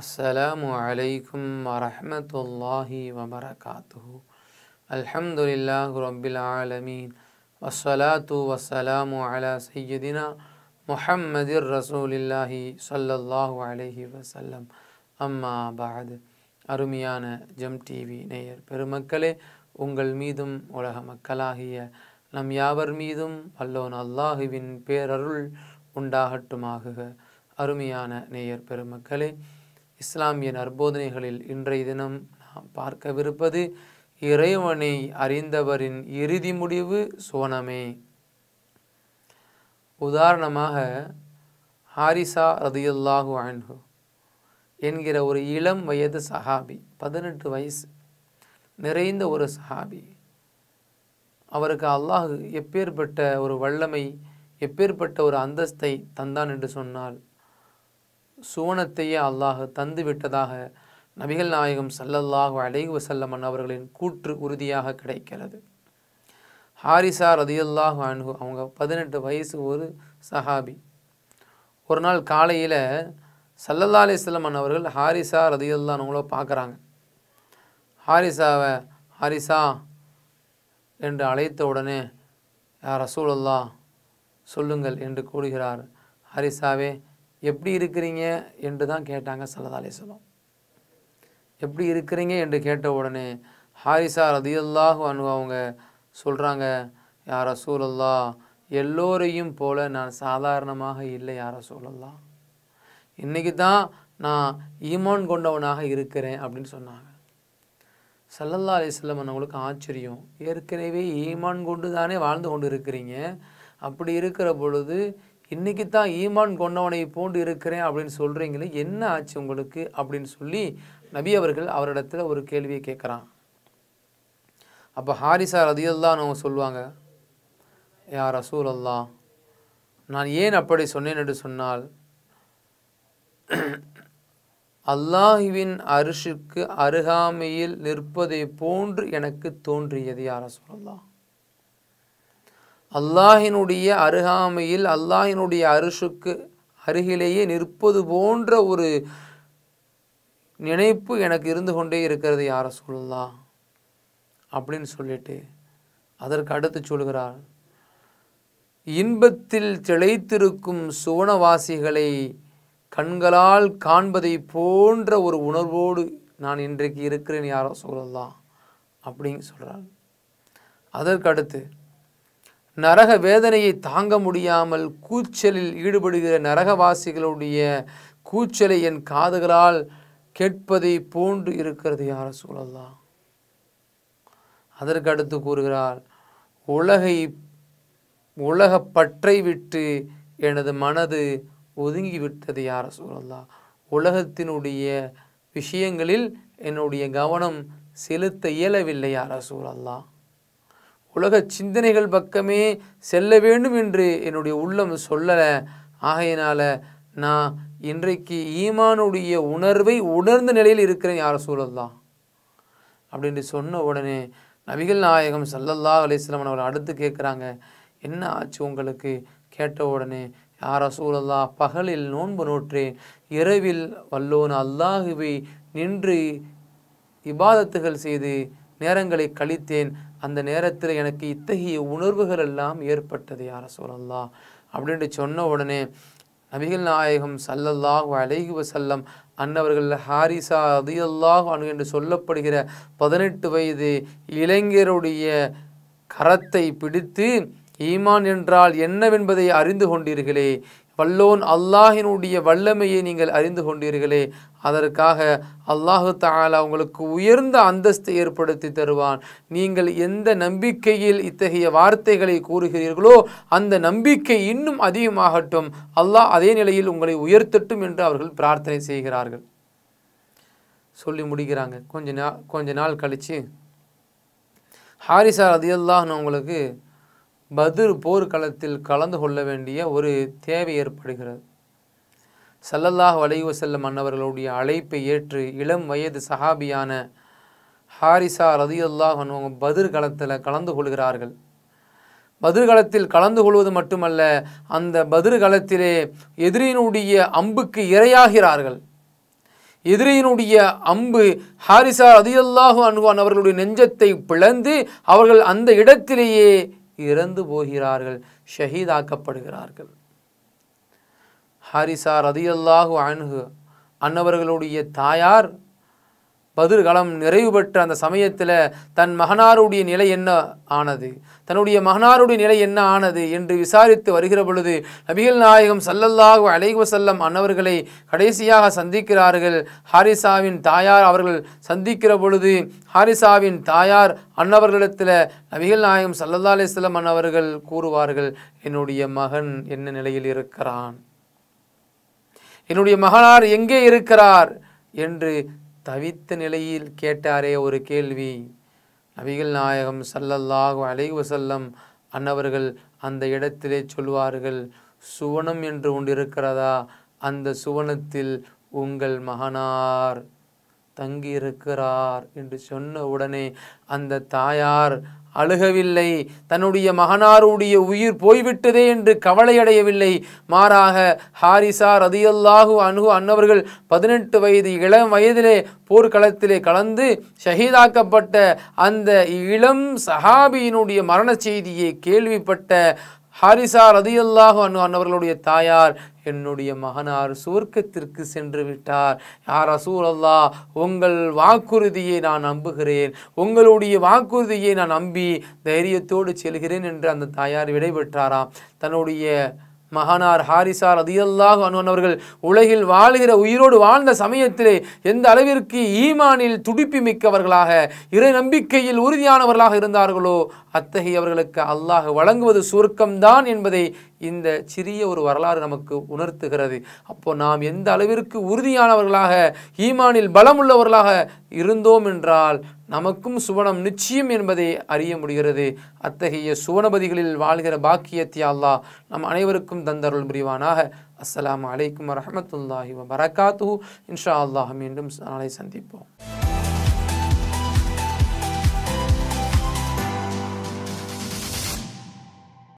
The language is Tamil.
அஸ்ஸலாமு அலைக்கும் வரமத்துல்லாஹி வபரகாத்துஹு அல்ஹம்துலில்லாஹ் ரபில் ஆலமீன் வஸ்ஸலாத்து வஸ்ஸலாமு அலா சையதினா முஹம்மதிர் ரசூலில்லாஹி சொல்லல்லாஹு அலஹி வசல்லம் அம்மா பாது அருமையான ஜம் டிவி நேயர் பெருமக்களே உங்கள் மீதும் உலக மக்களாகிய நம் யாவர் மீதும் அல்லோன் அல்லாஹுவின் பேரருள் உண்டாகட்டுமாகுக அருமையான நேயர் பெருமக்களே இஸ்லாமிய நற்போதனைகளில் இன்றைய தினம் நாம் பார்க்கவிருப்பது இறைவனை அறிந்தவரின் இறுதி முடிவு சோனமே உதாரணமாக ஹாரிசா ரதியுல்லாஹு அன்ஹு என்கிற ஒரு இளம் வயது சஹாபி பதினெட்டு வயசு நிறைந்த ஒரு சஹாபி அவருக்கு அல்லாஹு எப்பேற்பட்ட ஒரு வல்லமை எப்பேற்பட்ட ஒரு அந்தஸ்தை தந்தான் என்று சொன்னால் சுவனத்தையே அல்லாஹ் தந்து விட்டதாக நபிகள் நாயகம் சல்லல்லாஹு அலைஹு வசல்லமன் அவர்களின் கூற்று உறுதியாக கிடைக்கிறது ஹாரிசா ரதியுல்லாஹு அன்ஹு அவங்க பதினெட்டு வயசு ஒரு சஹாபி ஒரு நாள் காலையில் சல்லல்லா சொல்லமன் அவர்கள் ஹாரிசா அவங்களோ பார்க்குறாங்க ஹாரிசாவை ஹாரிசா என்று அழைத்த உடனே யார் ரசூலல்லா சொல்லுங்கள் என்று கூறுகிறார் ஹாரிசாவே எப்படி இருக்கிறீங்க என்று தான் கேட்டாங்க சல்லதா அலிஸ்லாம் எப்படி இருக்கிறீங்க என்று கேட்ட உடனே ஹாரிசா ரதியல்லாக அனு அவங்க சொல்கிறாங்க யார சூழல்லா எல்லோரையும் போல நான் சாதாரணமாக இல்லை யார சூழல்லா இன்றைக்கி தான் நான் ஈமான் கொண்டவனாக இருக்கிறேன் அப்படின்னு சொன்னாங்க சல்லல்லா சொல்லம் அவங்களுக்கு ஆச்சரியம் ஏற்கனவே ஈமான் கொண்டு தானே வாழ்ந்து கொண்டு இருக்கிறீங்க அப்படி இருக்கிற பொழுது இன்றைக்கி தான் ஈமான் கொண்டவனை போன்று இருக்கிறேன் அப்படின்னு சொல்கிறீங்களே என்ன ஆச்சு உங்களுக்கு அப்படின்னு சொல்லி நபி அவர்கள் அவரிடத்துல ஒரு கேள்வியை கேட்குறான் அப்போ ஹாரிசார் ரதியல்லான்னு அவங்க சொல்லுவாங்க யார் ரசூல் அல்லா நான் ஏன் அப்படி சொன்னேன் என்று சொன்னால் அல்லாஹுவின் அரிசுக்கு அருகாமையில் நிற்பதை போன்று எனக்கு தோன்றியது யார் யார சொல்லலாம் அல்லாஹினுடைய அருகாமையில் அல்லாஹினுடைய அரிசுக்கு அருகிலேயே நிற்பது போன்ற ஒரு நினைப்பு எனக்கு இருந்து கொண்டே இருக்கிறது யார சொல்லலாம் அப்படின்னு சொல்லிட்டு அதற்கு அடுத்து சொல்கிறார் இன்பத்தில் திளைத்திருக்கும் சுவனவாசிகளை கண்களால் காண்பதை போன்ற ஒரு உணர்வோடு நான் இன்றைக்கு இருக்கிறேன் யாரோ சொல்லலாம் அப்படின்னு சொல்கிறார் அதற்கடுத்து நரக வேதனையை தாங்க முடியாமல் கூச்சலில் ஈடுபடுகிற நரகவாசிகளுடைய கூச்சலை என் காதுகளால் கேட்பதை போன்று இருக்கிறது யார சூழல்லா அதற்கு அடுத்து கூறுகிறார் உலகை உலக பற்றை விட்டு எனது மனது ஒதுங்கிவிட்டது யார சூழல்லா உலகத்தினுடைய விஷயங்களில் என்னுடைய கவனம் செலுத்த இயலவில்லை யார சூழல்லா உலக சிந்தனைகள் பக்கமே செல்ல வேண்டும் என்று என்னுடைய உள்ளம் சொல்லலை ஆகையினால் நான் இன்றைக்கு ஈமானுடைய உணர்வை உணர்ந்த நிலையில் இருக்கிறேன் யார் சூழல்தான் அப்படின்னு சொன்ன உடனே நபிகள் நாயகம் சல்லல்லா அலிஸ்லாம் அவர்கள் அடுத்து கேட்குறாங்க என்ன ஆச்சு உங்களுக்கு கேட்ட உடனே யார் சூழல்லா பகலில் நோன்பு நோற்றேன் இரவில் வல்லோன் அல்லாஹுவை நின்று இபாதத்துகள் செய்து நேரங்களை கழித்தேன் அந்த நேரத்தில் எனக்கு இத்தகைய உணர்வுகள் எல்லாம் ஏற்பட்டது யார சொல்லலாம் அப்படின்ட்டு சொன்ன உடனே நபிகள் நாயகம் சல்லல்லாஹ் அலைஹி வசல்லம் அன்னவர்கள் ஹாரிசா அதியல்லாஹ் அனு என்று சொல்லப்படுகிற பதினெட்டு வயது இளைஞருடைய கரத்தை பிடித்து ஈமான் என்றால் என்னவென்பதை அறிந்து கொண்டீர்களே வல்லோன் அல்லாஹினுடைய வல்லமையை நீங்கள் அறிந்து கொண்டீர்களே அதற்காக அல்லாஹு தாலா உங்களுக்கு உயர்ந்த அந்தஸ்தை ஏற்படுத்தி தருவான் நீங்கள் எந்த நம்பிக்கையில் இத்தகைய வார்த்தைகளை கூறுகிறீர்களோ அந்த நம்பிக்கை இன்னும் அதிகமாகட்டும் அல்லாஹ் அதே நிலையில் உங்களை உயர்த்தட்டும் என்று அவர்கள் பிரார்த்தனை செய்கிறார்கள் சொல்லி முடிக்கிறாங்க கொஞ்ச நாள் கொஞ்ச நாள் கழித்து ஹாரிசார் அதியல்லான்னு உங்களுக்கு பதில் போர்க்களத்தில் கலந்து கொள்ள வேண்டிய ஒரு தேவை ஏற்படுகிறது சல்லல்லாஹ் வலைவு செல்லும் மன்னவர்களுடைய அழைப்பை ஏற்று இளம் வயது சஹாபியான ஹாரிசா ரதியுல்லாஹ் அவங்க பதிர்களத்தில் களத்தில் கலந்து கொள்கிறார்கள் பதிர்களத்தில் கலந்து கொள்வது மட்டுமல்ல அந்த பதிர்களத்திலே எதிரியினுடைய அம்புக்கு இரையாகிறார்கள் எதிரியினுடைய அம்பு ஹாரிசா ரதியுல்லாஹ் அன்வான் அவர்களுடைய நெஞ்சத்தை பிளந்து அவர்கள் அந்த இடத்திலேயே இறந்து போகிறார்கள் ஷஹீதாக்கப்படுகிறார்கள் ஹாரிசா ரதியல்லாஹு அணுகு அன்னவர்களுடைய தாயார் பதிர்காலம் நிறைவு பெற்ற அந்த சமயத்தில் தன் மகனாருடைய நிலை என்ன ஆனது தன்னுடைய மகனாருடைய நிலை என்ன ஆனது என்று விசாரித்து வருகிற பொழுது நபிகள் நாயகம் சல்லல்லாக அலைகு செல்லம் அன்னவர்களை கடைசியாக சந்திக்கிறார்கள் ஹாரிசாவின் தாயார் அவர்கள் சந்திக்கிற பொழுது ஹாரிசாவின் தாயார் அன்னவர்களிடத்தில் நபிகள் நாயகம் சல்லல்லா அலிஸ்லம் அன்னவர்கள் கூறுவார்கள் என்னுடைய மகன் என்ன நிலையில் இருக்கிறான் என்னுடைய மகனார் எங்கே இருக்கிறார் என்று தவித்த நிலையில் கேட்டாரே ஒரு கேள்வி நபிகள் நாயகம் சல்லல்லாஹு வசல்லம் அன்னவர்கள் அந்த இடத்திலே சொல்வார்கள் சுவனம் என்று ஒன்று இருக்கிறதா அந்த சுவனத்தில் உங்கள் மகனார் தங்கியிருக்கிறார் என்று சொன்ன உடனே அந்த தாயார் அழுகவில்லை தன்னுடைய மகனாருடைய உயிர் போய்விட்டதே என்று கவலையடையவில்லை மாறாக ஹாரிசா ரதியல்லாஹு அணுகு அன்னவர்கள் பதினெட்டு வயது இளம் வயதிலே போர்க்களத்திலே கலந்து ஷஹீதாக்கப்பட்ட அந்த இளம் சஹாபியினுடைய மரண செய்தியை கேள்விப்பட்ட ஹாரிசா அண்ணு அன்னவர்களுடைய தாயார் என்னுடைய மகனார் சுவர்க்கத்திற்கு சென்று விட்டார் யார் அசூர் அல்லா உங்கள் வாக்குறுதியை நான் நம்புகிறேன் உங்களுடைய வாக்குறுதியை நான் நம்பி தைரியத்தோடு செல்கிறேன் என்று அந்த தாயார் விடைபெற்றாராம் தன்னுடைய மகானார் ஹாரிசார் அனுவன் அவர்கள் உலகில் வாழ்கிற உயிரோடு வாழ்ந்த சமயத்திலே எந்த அளவிற்கு ஈமானில் துடிப்பு மிக்கவர்களாக இறை நம்பிக்கையில் உறுதியானவர்களாக இருந்தார்களோ அத்தகையவர்களுக்கு அல்லாஹ் வழங்குவது சுருக்கம்தான் என்பதை இந்த சிறிய ஒரு வரலாறு நமக்கு உணர்த்துகிறது அப்போ நாம் எந்த அளவிற்கு உறுதியானவர்களாக ஈமானில் பலமுள்ளவர்களாக இருந்தோம் என்றால் நமக்கும் சுவனம் நிச்சயம் என்பதை அறிய முடிகிறது அத்தகைய சுவனபதிகளில் வாழ்கிற பாக்கியத்தை அல்லாஹ் நம் அனைவருக்கும் தந்தருள் புரிவானாக அஸ்லாம் அலைக்கும் வரமத்துல்லாஹி வபரகாத்து இன்ஷா அல்லாஹ் மீண்டும் நாளை சந்திப்போம்